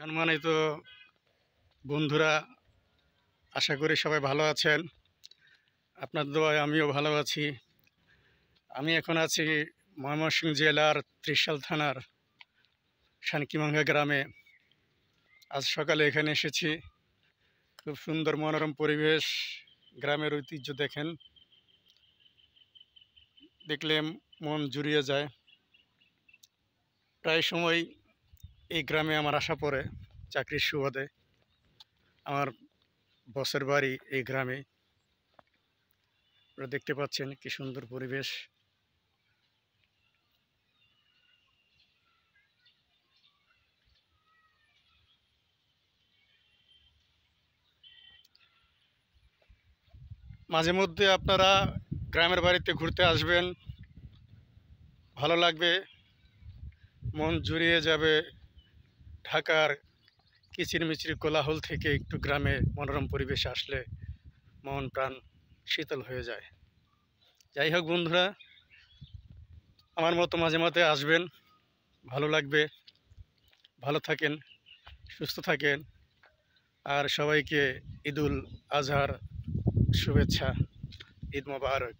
সম্মানিত বন্ধুরা আশা করি সবাই ভালো আছেন আপনার দোয়ায় আমিও ভালো আছি আমি এখন আছি ময়মনসিংহ জেলার ত্রিশাল থানার শানকিমাঙ্গা গ্রামে আজ সকালে এখানে এসেছি খুব সুন্দর মনোরম পরিবেশ গ্রামের ঐতিহ্য দেখেন দেখলে মন জুড়িয়ে যায় প্রায় সময় এই গ্রামে আমার আসা পরে চাকরির সুবাদে আমার বসের বাড়ি এই গ্রামে আপনারা দেখতে পাচ্ছেন কি সুন্দর পরিবেশ মাঝে মধ্যে আপনারা গ্রামের বাড়িতে ঘুরতে আসবেন ভালো লাগবে মন জুড়িয়ে যাবে ঢাকার কিচিরমিচির কোলাহল থেকে একটু গ্রামে মনোরম পরিবেশে আসলে মন প্রাণ শীতল হয়ে যায় যাই হোক বন্ধুরা আমার মতো মাঝে মাঝে আসবেন ভালো লাগবে ভালো থাকেন সুস্থ থাকেন আর সবাইকে ঈদুল আজহার শুভেচ্ছা ঈদ মোবারক